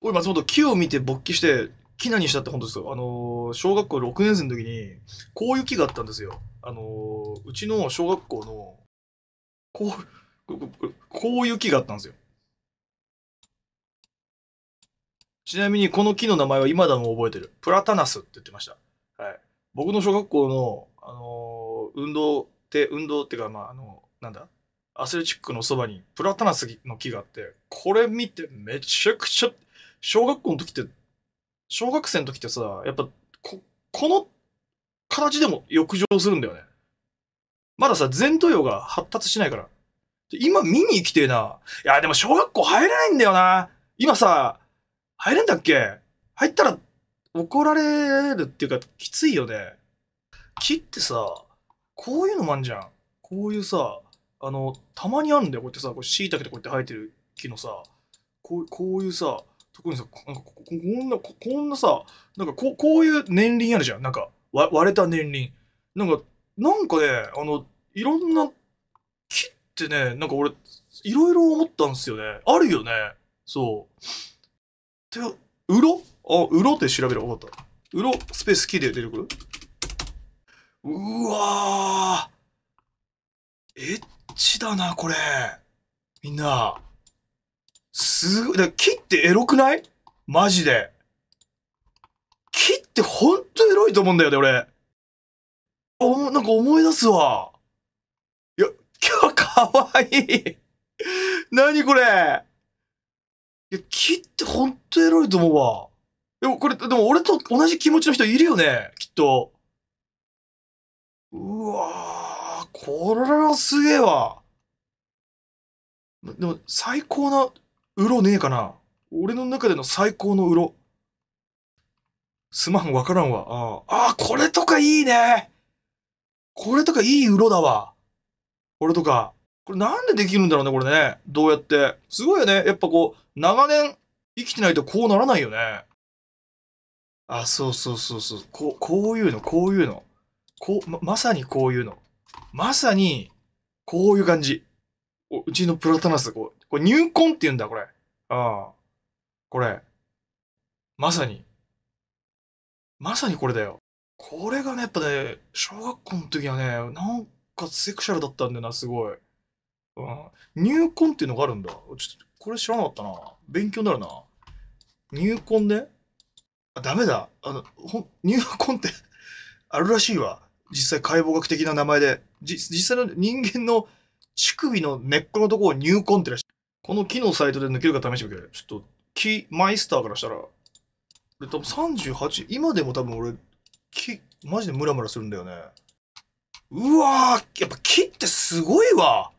これ松本、木を見て勃起して、木何したって本当ですよ。あのー、小学校6年生の時に、こういう木があったんですよ。あのー、うちの小学校の、こう、こういう木があったんですよ。ちなみにこの木の名前は今でも覚えてる。プラタナスって言ってました。はい。僕の小学校の、あのー、運動って、運動ってか、まあ、あの、なんだアスレチックのそばにプラタナスの木があって、これ見てめちゃくちゃ小学校の時って、小学生の時ってさ、やっぱ、こ、この形でも浴場するんだよね。まださ、前頭葉が発達しないから。今見に行きてえな。いや、でも小学校入れないんだよな。今さ、入れんだっけ入ったら怒られるっていうか、きついよね。木ってさ、こういうのもあんじゃん。こういうさ、あの、たまにあるんだよ。こうやってさ、こう椎茸でこうやって生えてる木のさ、こうこういうさ、特にさなんかこんなこんなさなんかここういう年輪あるじゃんなんか割れた年輪なんかなんかねあのいろんな木ってねなんか俺いろいろ思ったんですよねあるよねそうてうろあうろって調べれば分かったうろスペース木で出てくるうわエッチだなこれみんなすごい。だ木ってエロくないマジで。木ってほんとエロいと思うんだよね、俺。おなんか思い出すわ。いや、今日かわいい。何これ。いや、木ってほんとエロいと思うわ。でもこれ、でも俺と同じ気持ちの人いるよね、きっと。うわぁ、これはすげえわ。でも最高なうろねえかな俺の中での最高のうろ。すまん、わからんわ。ああ、これとかいいね。これとかいいうろだわ。これとか。これなんでできるんだろうね、これね。どうやって。すごいよね。やっぱこう、長年生きてないとこうならないよね。あ、そうそうそうそう。こう、こういうの、こういうの。こう、ま、まさにこういうの。まさに、こういう感じ。おうちのプラタナス、こう、これ入魂って言うんだ、これ。ああ。これ。まさに。まさにこれだよ。これがね、やっぱね、小学校の時はね、なんかセクシャルだったんだよな、すごい。うん。入魂っていうのがあるんだ。ちょっと、これ知らなかったな。勉強になるな。入魂であ、ダメだ。あの、ほ入魂って あるらしいわ。実際解剖学的な名前で。じ、実際の人間の乳首の根っこのところを入魂ってらっしゃる。この木のサイトで抜けるか試してみて。ちょっと、木マイスターからしたら、俺多分38、今でも多分俺、木、マジでムラムラするんだよね。うわぁ、やっぱ木ってすごいわ。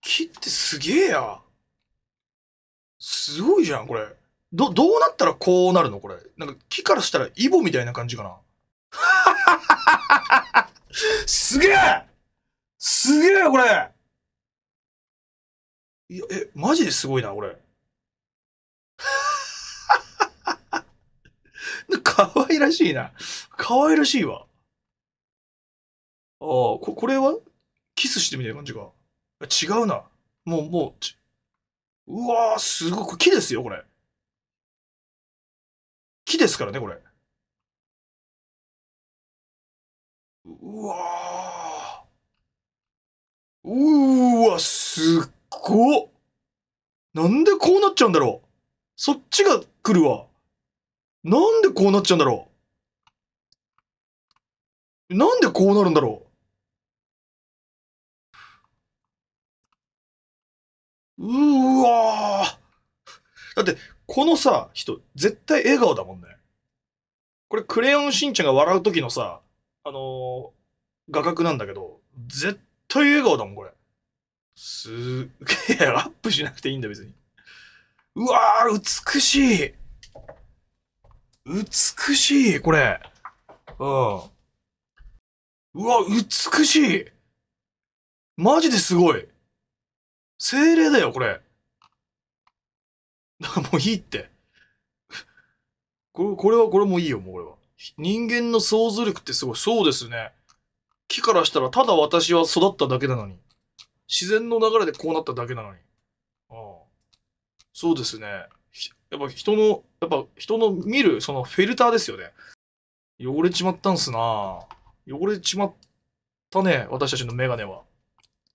木ってすげえや。すごいじゃん、これ。ど、どうなったらこうなるのこれ。なんか木からしたらイボみたいな感じかな。すげえすげえこれいや、え、マジですごいな、これ。かわいらしいな。かわいらしいわ。ああ、こ、これはキスしてみたいな感じが。違うな。もう、もう、うわあ、すごく木ですよ、これ。木ですからね、これ。うわうわ、すっごなんでこうなっちゃうんだろうそっちが来るわ。なんでこうなっちゃうんだろうなんでこうなるんだろううわだって、このさ、人、絶対笑顔だもんね。これ、クレヨンしんちゃんが笑う時のさ、あのー、画角なんだけど、絶対笑顔だもん、これ。すーげえ、アップしなくていいんだ、別に。うわー、美しい美しい、これ。うん。うわ、美しいマジですごい精霊だよ、これ。もういいって。これ、これは、これもいいよ、もうこれは。人間の想像力ってすごい。そうですね。木からしたらただ私は育っただけなのに。自然の流れでこうなっただけなのに。ああ。そうですね。やっぱ人の、やっぱ人の見るそのフィルターですよね。汚れちまったんすな汚れちまったね、私たちのメガネは。